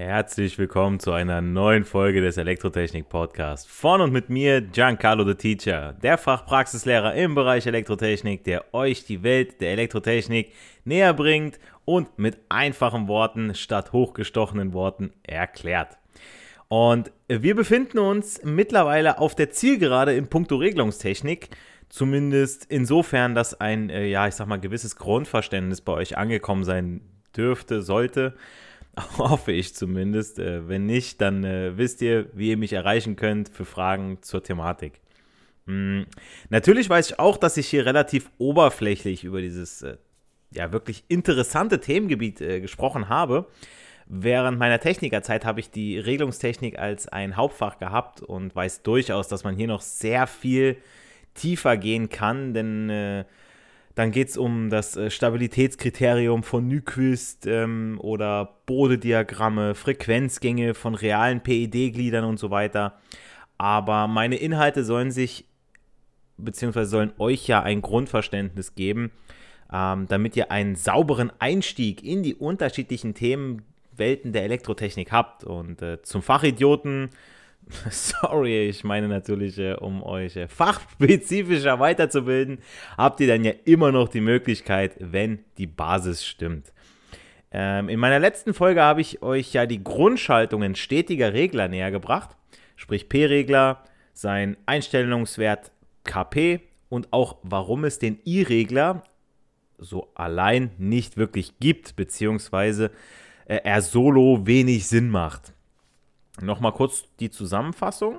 Herzlich willkommen zu einer neuen Folge des Elektrotechnik Podcasts. Von und mit mir Giancarlo the Teacher, der Fachpraxislehrer im Bereich Elektrotechnik, der euch die Welt der Elektrotechnik näher bringt und mit einfachen Worten statt hochgestochenen Worten erklärt. Und wir befinden uns mittlerweile auf der Zielgerade in puncto Regelungstechnik. Zumindest insofern, dass ein, äh, ja, ich sag mal, gewisses Grundverständnis bei euch angekommen sein dürfte, sollte. Hoffe ich zumindest. Äh, wenn nicht, dann äh, wisst ihr, wie ihr mich erreichen könnt für Fragen zur Thematik. Mm, natürlich weiß ich auch, dass ich hier relativ oberflächlich über dieses äh, ja wirklich interessante Themengebiet äh, gesprochen habe. Während meiner Technikerzeit habe ich die Regelungstechnik als ein Hauptfach gehabt und weiß durchaus, dass man hier noch sehr viel tiefer gehen kann, denn äh, dann geht es um das äh, Stabilitätskriterium von Nyquist ähm, oder Bodediagramme, Frequenzgänge von realen PED-Gliedern und so weiter. Aber meine Inhalte sollen sich, beziehungsweise sollen euch ja ein Grundverständnis geben, ähm, damit ihr einen sauberen Einstieg in die unterschiedlichen Themenwelten der Elektrotechnik habt. Und äh, zum Fachidioten sorry, ich meine natürlich, äh, um euch äh, fachspezifischer weiterzubilden, habt ihr dann ja immer noch die Möglichkeit, wenn die Basis stimmt. Ähm, in meiner letzten Folge habe ich euch ja die Grundschaltungen stetiger Regler näher gebracht, sprich P-Regler, sein Einstellungswert KP und auch warum es den I-Regler so allein nicht wirklich gibt, beziehungsweise äh, er solo wenig Sinn macht. Nochmal kurz die Zusammenfassung.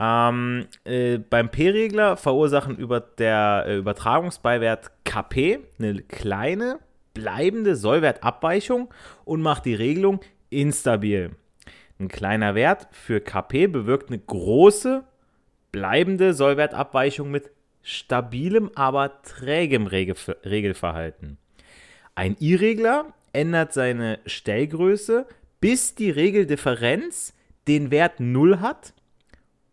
Ähm, äh, beim P-Regler verursachen über der äh, Übertragungsbeiwert KP eine kleine bleibende Sollwertabweichung und macht die Regelung instabil. Ein kleiner Wert für KP bewirkt eine große bleibende Sollwertabweichung mit stabilem, aber trägem Regelverhalten. Ein I-Regler ändert seine Stellgröße bis die Regeldifferenz den Wert 0 hat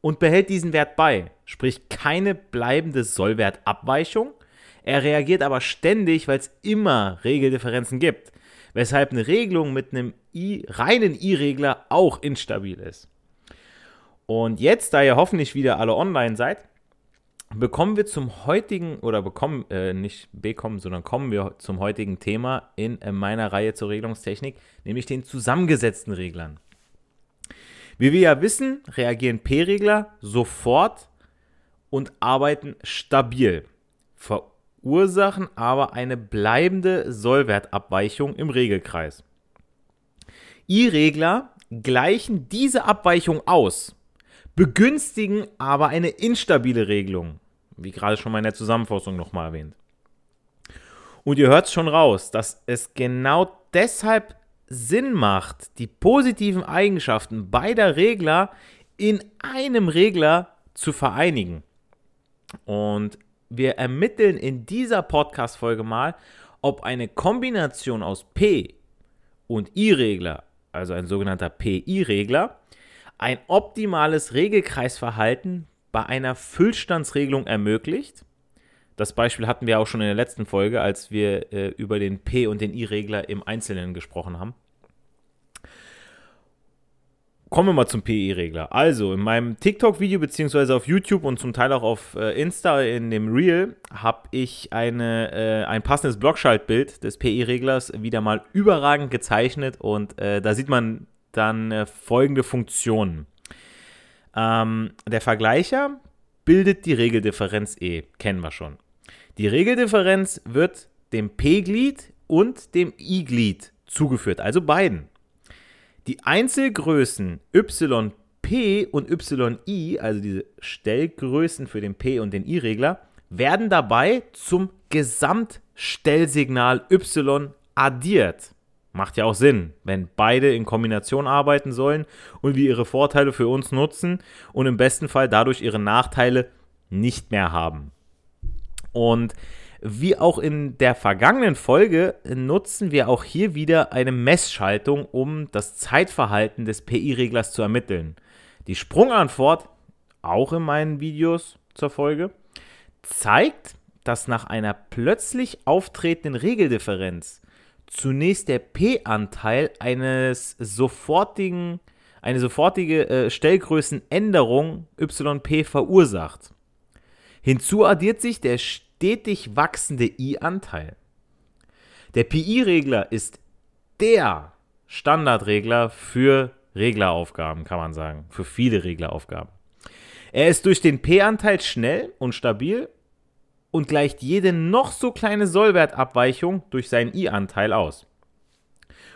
und behält diesen Wert bei. Sprich, keine bleibende Sollwertabweichung. Er reagiert aber ständig, weil es immer Regeldifferenzen gibt. Weshalb eine Regelung mit einem I, reinen I-Regler auch instabil ist. Und jetzt, da ihr hoffentlich wieder alle online seid, bekommen wir zum heutigen, oder bekommen, äh, nicht bekommen, sondern kommen wir zum heutigen Thema in äh, meiner Reihe zur Regelungstechnik, nämlich den zusammengesetzten Reglern. Wie wir ja wissen, reagieren P-Regler sofort und arbeiten stabil, verursachen aber eine bleibende Sollwertabweichung im Regelkreis. I-Regler gleichen diese Abweichung aus begünstigen aber eine instabile Regelung, wie gerade schon mal in der Zusammenfassung nochmal erwähnt. Und ihr hört es schon raus, dass es genau deshalb Sinn macht, die positiven Eigenschaften beider Regler in einem Regler zu vereinigen. Und wir ermitteln in dieser Podcast-Folge mal, ob eine Kombination aus P und I-Regler, also ein sogenannter PI-Regler, ein optimales Regelkreisverhalten bei einer Füllstandsregelung ermöglicht. Das Beispiel hatten wir auch schon in der letzten Folge, als wir äh, über den P- und den I-Regler im Einzelnen gesprochen haben. Kommen wir mal zum PI-Regler. Also, in meinem TikTok-Video, beziehungsweise auf YouTube und zum Teil auch auf äh, Insta in dem Reel, habe ich eine, äh, ein passendes Blockschaltbild des PI-Reglers wieder mal überragend gezeichnet und äh, da sieht man dann äh, folgende Funktion. Ähm, der Vergleicher bildet die Regeldifferenz E, kennen wir schon. Die Regeldifferenz wird dem P-Glied und dem I-Glied zugeführt, also beiden. Die Einzelgrößen YP und YI, also diese Stellgrößen für den P- und den I-Regler, werden dabei zum Gesamtstellsignal Y addiert. Macht ja auch Sinn, wenn beide in Kombination arbeiten sollen und wir ihre Vorteile für uns nutzen und im besten Fall dadurch ihre Nachteile nicht mehr haben. Und wie auch in der vergangenen Folge nutzen wir auch hier wieder eine Messschaltung, um das Zeitverhalten des PI-Reglers zu ermitteln. Die Sprungantwort, auch in meinen Videos zur Folge, zeigt, dass nach einer plötzlich auftretenden Regeldifferenz zunächst der P-Anteil eines sofortigen, eine sofortige äh, Stellgrößenänderung yp verursacht. Hinzu addiert sich der stetig wachsende i-Anteil. Der PI-Regler ist der Standardregler für Regleraufgaben, kann man sagen, für viele Regleraufgaben. Er ist durch den P-Anteil schnell und stabil und gleicht jede noch so kleine Sollwertabweichung durch seinen I-Anteil aus.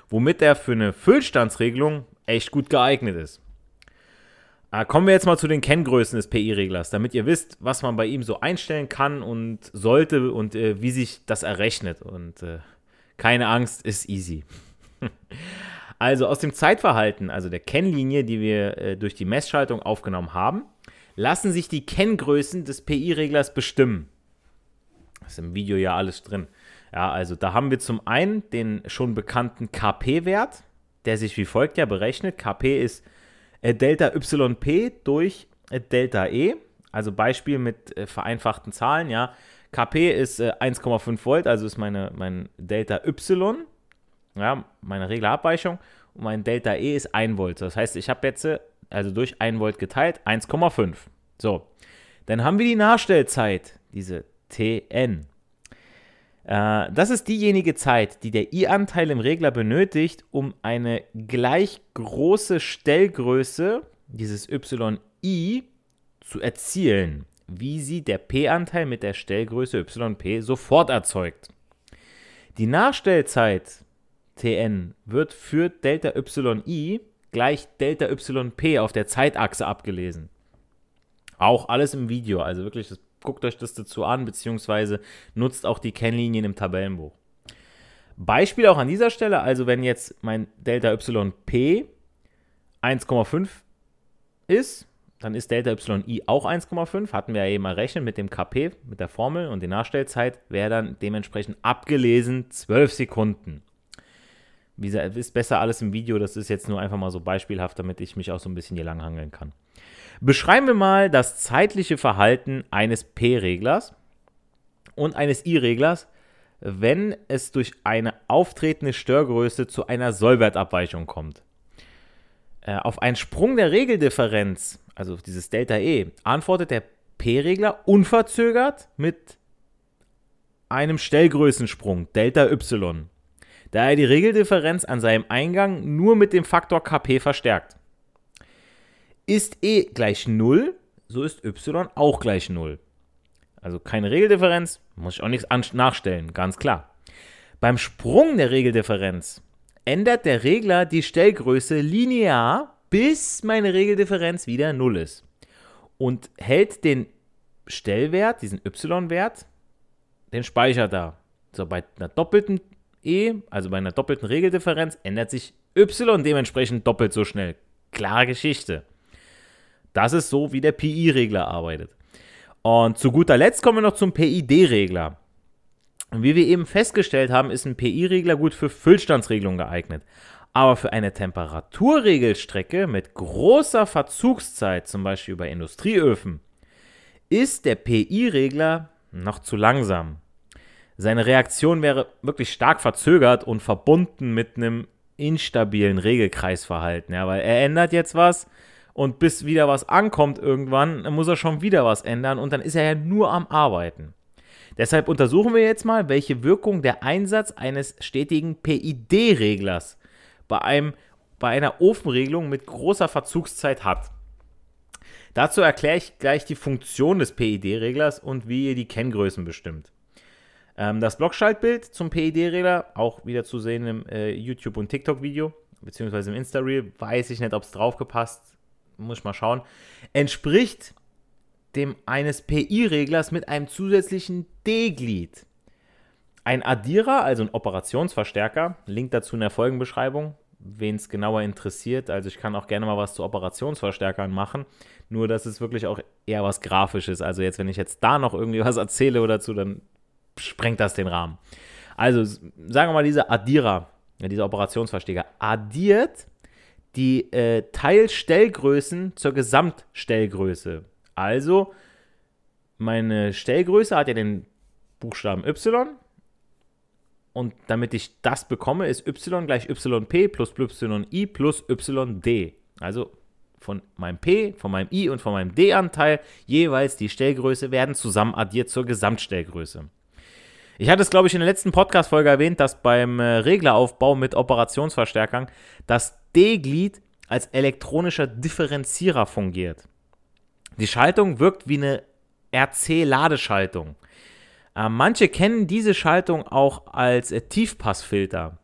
Womit er für eine Füllstandsregelung echt gut geeignet ist. Ah, kommen wir jetzt mal zu den Kenngrößen des PI-Reglers, damit ihr wisst, was man bei ihm so einstellen kann und sollte und äh, wie sich das errechnet. Und äh, keine Angst, ist easy. also aus dem Zeitverhalten, also der Kennlinie, die wir äh, durch die Messschaltung aufgenommen haben, lassen sich die Kenngrößen des PI-Reglers bestimmen. Ist im Video ja alles drin. Ja, also da haben wir zum einen den schon bekannten KP-Wert, der sich wie folgt ja berechnet. KP ist äh, Delta YP durch äh, Delta E. Also Beispiel mit äh, vereinfachten Zahlen, ja. KP ist 1,5 Volt, also ist meine, mein Delta Y, ja, meine Reglerabweichung. Und mein Delta E ist 1 Volt. Das heißt, ich habe jetzt, also durch 1 Volt geteilt, 1,5. So, dann haben wir die Nachstellzeit, diese TN. Äh, das ist diejenige Zeit, die der i-Anteil im Regler benötigt, um eine gleich große Stellgröße, dieses yi, zu erzielen, wie sie der p-Anteil mit der Stellgröße yp sofort erzeugt. Die Nachstellzeit Tn wird für Delta yi gleich Delta yp auf der Zeitachse abgelesen. Auch alles im Video, also wirklich das guckt euch das dazu an, beziehungsweise nutzt auch die Kennlinien im Tabellenbuch. Beispiel auch an dieser Stelle, also wenn jetzt mein Delta YP 1,5 ist, dann ist Delta YI auch 1,5, hatten wir ja eben mal rechnen mit dem KP, mit der Formel und der Nachstellzeit, wäre dann dementsprechend abgelesen 12 Sekunden. Wie gesagt, ist besser alles im Video, das ist jetzt nur einfach mal so beispielhaft, damit ich mich auch so ein bisschen hier langhangeln kann. Beschreiben wir mal das zeitliche Verhalten eines P-Reglers und eines I-Reglers, wenn es durch eine auftretende Störgröße zu einer Sollwertabweichung kommt. Äh, auf einen Sprung der Regeldifferenz, also dieses Delta E, antwortet der P-Regler unverzögert mit einem Stellgrößensprung, Delta Y, da er die Regeldifferenz an seinem Eingang nur mit dem Faktor Kp verstärkt. Ist e gleich 0, so ist y auch gleich 0. Also keine Regeldifferenz, muss ich auch nichts nachstellen, ganz klar. Beim Sprung der Regeldifferenz ändert der Regler die Stellgröße linear, bis meine Regeldifferenz wieder 0 ist. Und hält den Stellwert, diesen y-Wert, den Speicher da. So, bei einer doppelten e, also bei einer doppelten Regeldifferenz, ändert sich y dementsprechend doppelt so schnell. Klare Geschichte. Das ist so, wie der PI-Regler arbeitet. Und zu guter Letzt kommen wir noch zum PID-Regler. Und wie wir eben festgestellt haben, ist ein PI-Regler gut für Füllstandsregelung geeignet. Aber für eine Temperaturregelstrecke mit großer Verzugszeit, zum Beispiel bei Industrieöfen, ist der PI-Regler noch zu langsam. Seine Reaktion wäre wirklich stark verzögert und verbunden mit einem instabilen Regelkreisverhalten, ja, weil er ändert jetzt was, und bis wieder was ankommt irgendwann, muss er schon wieder was ändern und dann ist er ja nur am Arbeiten. Deshalb untersuchen wir jetzt mal, welche Wirkung der Einsatz eines stetigen PID-Reglers bei, bei einer Ofenregelung mit großer Verzugszeit hat. Dazu erkläre ich gleich die Funktion des PID-Reglers und wie ihr die Kenngrößen bestimmt. Ähm, das Blockschaltbild zum PID-Regler, auch wieder zu sehen im äh, YouTube- und TikTok-Video, beziehungsweise im Insta-Reel, weiß ich nicht, ob es draufgepasst ist muss ich mal schauen, entspricht dem eines PI-Reglers mit einem zusätzlichen D-Glied. Ein Addierer, also ein Operationsverstärker, Link dazu in der Folgenbeschreibung, wen es genauer interessiert. Also ich kann auch gerne mal was zu Operationsverstärkern machen, nur das ist wirklich auch eher was Grafisches. Also jetzt, wenn ich jetzt da noch irgendwie was erzähle oder zu, dann sprengt das den Rahmen. Also sagen wir mal, dieser Addierer, dieser Operationsverstärker addiert die äh, Teilstellgrößen zur Gesamtstellgröße. Also, meine Stellgröße hat ja den Buchstaben y. Und damit ich das bekomme, ist y gleich yp plus yi plus yd. Also von meinem p, von meinem i und von meinem d-Anteil jeweils die Stellgröße werden zusammen addiert zur Gesamtstellgröße. Ich hatte es, glaube ich, in der letzten Podcast-Folge erwähnt, dass beim äh, Regleraufbau mit Operationsverstärkern, dass D-Glied als elektronischer Differenzierer fungiert. Die Schaltung wirkt wie eine RC-Ladeschaltung. Äh, manche kennen diese Schaltung auch als äh, Tiefpassfilter,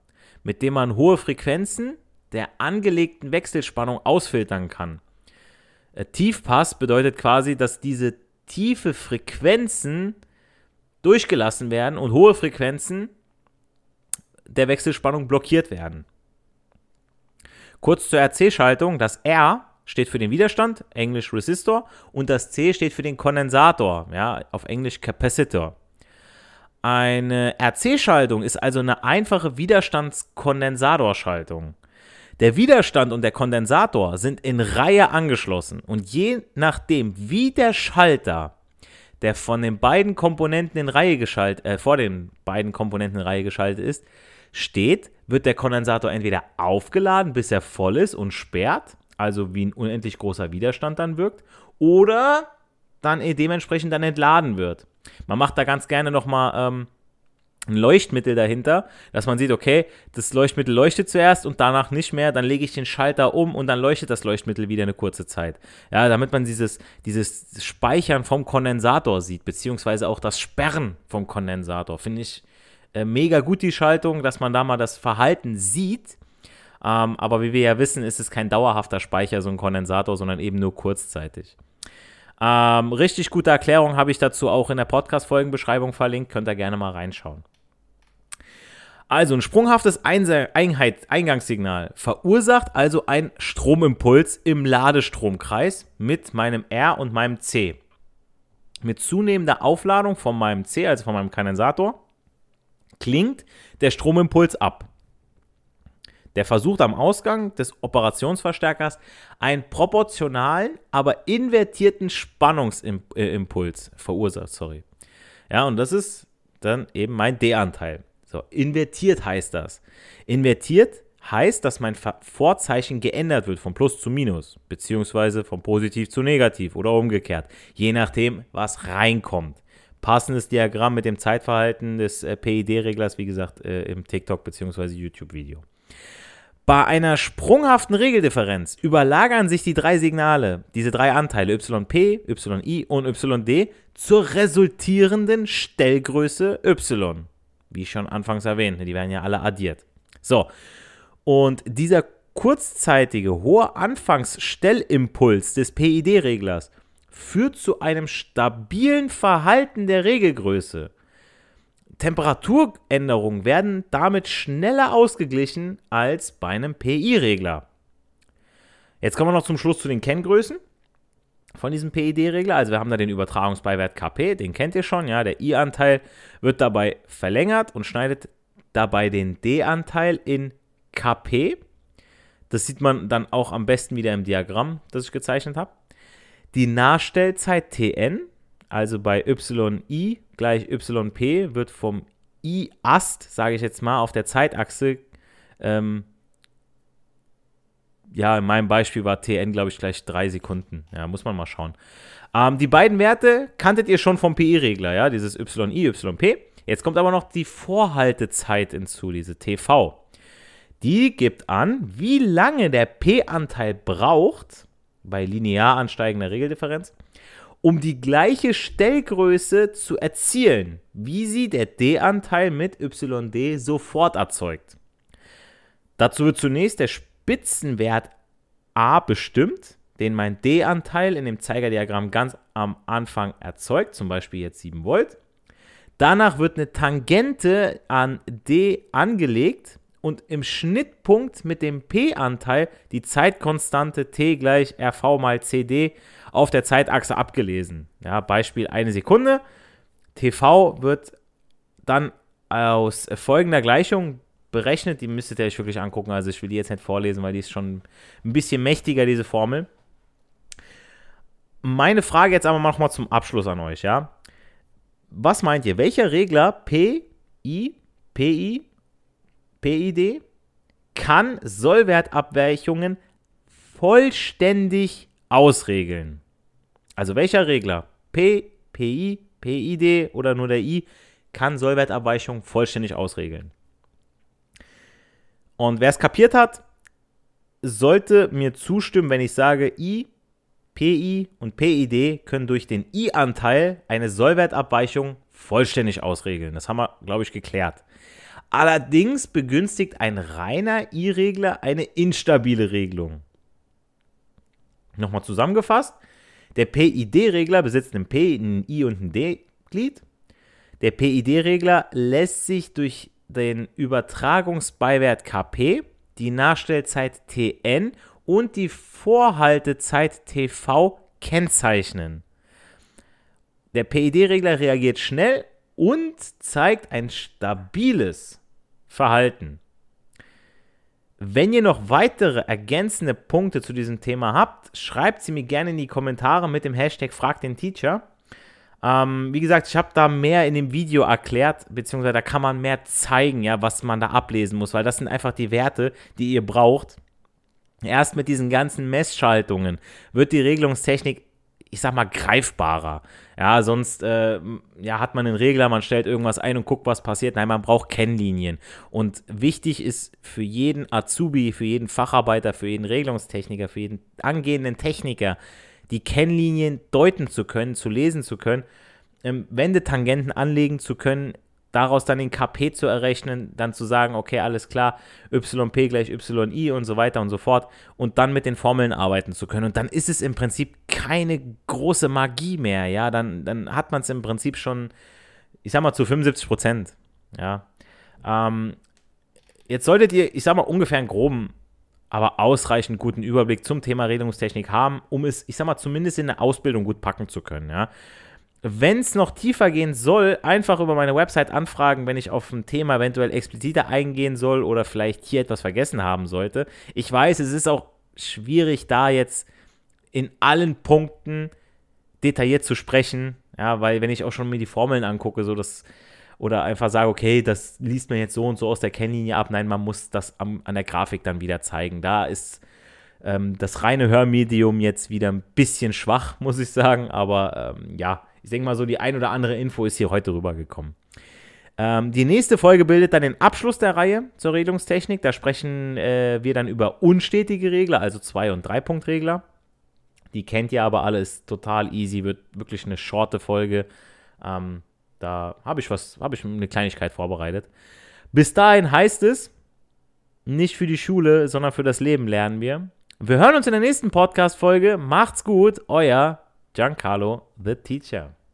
mit dem man hohe Frequenzen der angelegten Wechselspannung ausfiltern kann. Äh, Tiefpass bedeutet quasi, dass diese tiefe Frequenzen durchgelassen werden und hohe Frequenzen der Wechselspannung blockiert werden. Kurz zur RC-Schaltung, das R steht für den Widerstand, englisch Resistor, und das C steht für den Kondensator, ja, auf englisch Capacitor. Eine RC-Schaltung ist also eine einfache Widerstandskondensatorschaltung. Der Widerstand und der Kondensator sind in Reihe angeschlossen und je nachdem, wie der Schalter, der von den beiden Komponenten in Reihe geschaltet, äh, vor den beiden Komponenten in Reihe geschaltet ist, steht, wird der Kondensator entweder aufgeladen, bis er voll ist und sperrt, also wie ein unendlich großer Widerstand dann wirkt, oder dann äh, dementsprechend dann entladen wird. Man macht da ganz gerne nochmal ähm, ein Leuchtmittel dahinter, dass man sieht, okay, das Leuchtmittel leuchtet zuerst und danach nicht mehr, dann lege ich den Schalter um und dann leuchtet das Leuchtmittel wieder eine kurze Zeit. Ja, damit man dieses, dieses Speichern vom Kondensator sieht, beziehungsweise auch das Sperren vom Kondensator, finde ich, äh, mega gut, die Schaltung, dass man da mal das Verhalten sieht. Ähm, aber wie wir ja wissen, ist es kein dauerhafter Speicher, so ein Kondensator, sondern eben nur kurzzeitig. Ähm, richtig gute Erklärung habe ich dazu auch in der Podcast-Folgenbeschreibung verlinkt. Könnt ihr gerne mal reinschauen. Also ein sprunghaftes Eingangssignal verursacht also einen Stromimpuls im Ladestromkreis mit meinem R und meinem C. Mit zunehmender Aufladung von meinem C, also von meinem Kondensator, klingt der Stromimpuls ab. Der versucht am Ausgang des Operationsverstärkers einen proportionalen, aber invertierten Spannungsimpuls äh, verursacht. Sorry. Ja, und das ist dann eben mein D-Anteil. So, invertiert heißt das. Invertiert heißt, dass mein Vorzeichen geändert wird von Plus zu Minus, beziehungsweise von positiv zu negativ oder umgekehrt, je nachdem, was reinkommt passendes Diagramm mit dem Zeitverhalten des äh, PID-Reglers, wie gesagt, äh, im TikTok bzw. YouTube-Video. Bei einer sprunghaften Regeldifferenz überlagern sich die drei Signale, diese drei Anteile YP, YI und YD zur resultierenden Stellgröße Y. Wie ich schon anfangs erwähnt, ne, die werden ja alle addiert. So, und dieser kurzzeitige hohe Anfangsstellimpuls des PID-Reglers – führt zu einem stabilen Verhalten der Regelgröße. Temperaturänderungen werden damit schneller ausgeglichen als bei einem PI-Regler. Jetzt kommen wir noch zum Schluss zu den Kenngrößen von diesem PID-Regler. Also wir haben da den Übertragungsbeiwert KP, den kennt ihr schon, ja, der I-Anteil wird dabei verlängert und schneidet dabei den D-Anteil in KP. Das sieht man dann auch am besten wieder im Diagramm, das ich gezeichnet habe. Die Nahstellzeit Tn, also bei yi gleich yp, wird vom i-Ast, sage ich jetzt mal, auf der Zeitachse, ähm, ja, in meinem Beispiel war Tn, glaube ich, gleich 3 Sekunden. Ja, muss man mal schauen. Ähm, die beiden Werte kanntet ihr schon vom PI-Regler, ja, dieses yi, yp. Jetzt kommt aber noch die Vorhaltezeit hinzu, diese TV. Die gibt an, wie lange der P-Anteil braucht, bei linear ansteigender Regeldifferenz, um die gleiche Stellgröße zu erzielen, wie sie der D-Anteil mit yd sofort erzeugt. Dazu wird zunächst der Spitzenwert a bestimmt, den mein D-Anteil in dem Zeigerdiagramm ganz am Anfang erzeugt, zum Beispiel jetzt 7 Volt. Danach wird eine Tangente an D angelegt, und im Schnittpunkt mit dem P-Anteil die Zeitkonstante t gleich rv mal cd auf der Zeitachse abgelesen. Ja, Beispiel eine Sekunde. tv wird dann aus folgender Gleichung berechnet. Die müsstet ihr euch wirklich angucken. Also ich will die jetzt nicht vorlesen, weil die ist schon ein bisschen mächtiger, diese Formel. Meine Frage jetzt aber nochmal zum Abschluss an euch, ja. Was meint ihr? Welcher Regler P, I, PI PID kann Sollwertabweichungen vollständig ausregeln. Also welcher Regler? P, PI, PID oder nur der I kann Sollwertabweichungen vollständig ausregeln. Und wer es kapiert hat, sollte mir zustimmen, wenn ich sage, I, PI und PID können durch den I-Anteil eine Sollwertabweichung vollständig ausregeln. Das haben wir, glaube ich, geklärt. Allerdings begünstigt ein reiner I-Regler eine instabile Regelung. Nochmal zusammengefasst, der PID-Regler besitzt einen P, einen I und ein D-Glied. Der PID-Regler lässt sich durch den Übertragungsbeiwert KP, die Nachstellzeit TN und die Vorhaltezeit TV kennzeichnen. Der PID-Regler reagiert schnell und zeigt ein stabiles Verhalten. Wenn ihr noch weitere ergänzende Punkte zu diesem Thema habt, schreibt sie mir gerne in die Kommentare mit dem Hashtag Frag den Teacher. Ähm, wie gesagt, ich habe da mehr in dem Video erklärt, beziehungsweise da kann man mehr zeigen, ja, was man da ablesen muss, weil das sind einfach die Werte, die ihr braucht. Erst mit diesen ganzen Messschaltungen wird die Regelungstechnik ich sag mal, greifbarer. Ja, sonst äh, ja, hat man einen Regler, man stellt irgendwas ein und guckt, was passiert. Nein, man braucht Kennlinien. Und wichtig ist für jeden Azubi, für jeden Facharbeiter, für jeden Regelungstechniker, für jeden angehenden Techniker, die Kennlinien deuten zu können, zu lesen zu können, ähm, Wendetangenten anlegen zu können, daraus dann den KP zu errechnen, dann zu sagen, okay, alles klar, YP gleich YI und so weiter und so fort und dann mit den Formeln arbeiten zu können. Und dann ist es im Prinzip keine große Magie mehr, ja, dann, dann hat man es im Prinzip schon, ich sag mal, zu 75 Prozent, ja. Ähm, jetzt solltet ihr, ich sag mal, ungefähr einen groben, aber ausreichend guten Überblick zum Thema Redungstechnik haben, um es, ich sag mal, zumindest in der Ausbildung gut packen zu können, ja wenn es noch tiefer gehen soll, einfach über meine Website anfragen, wenn ich auf ein Thema eventuell expliziter eingehen soll oder vielleicht hier etwas vergessen haben sollte. Ich weiß, es ist auch schwierig, da jetzt in allen Punkten detailliert zu sprechen. Ja, weil wenn ich auch schon mir die Formeln angucke, so das oder einfach sage, okay, das liest man jetzt so und so aus der Kennlinie ab. Nein, man muss das am, an der Grafik dann wieder zeigen. Da ist ähm, das reine Hörmedium jetzt wieder ein bisschen schwach, muss ich sagen. Aber ähm, ja, ich denke mal so, die ein oder andere Info ist hier heute rübergekommen. Ähm, die nächste Folge bildet dann den Abschluss der Reihe zur Regelungstechnik. Da sprechen äh, wir dann über unstetige Regler, also 2- und 3-Punkt-Regler. Die kennt ihr aber alle, ist total easy, wird wirklich eine shorte Folge. Ähm, da habe ich was, habe ich eine Kleinigkeit vorbereitet. Bis dahin heißt es, nicht für die Schule, sondern für das Leben lernen wir. Wir hören uns in der nächsten Podcast-Folge. Macht's gut, euer Giancarlo the Teacher.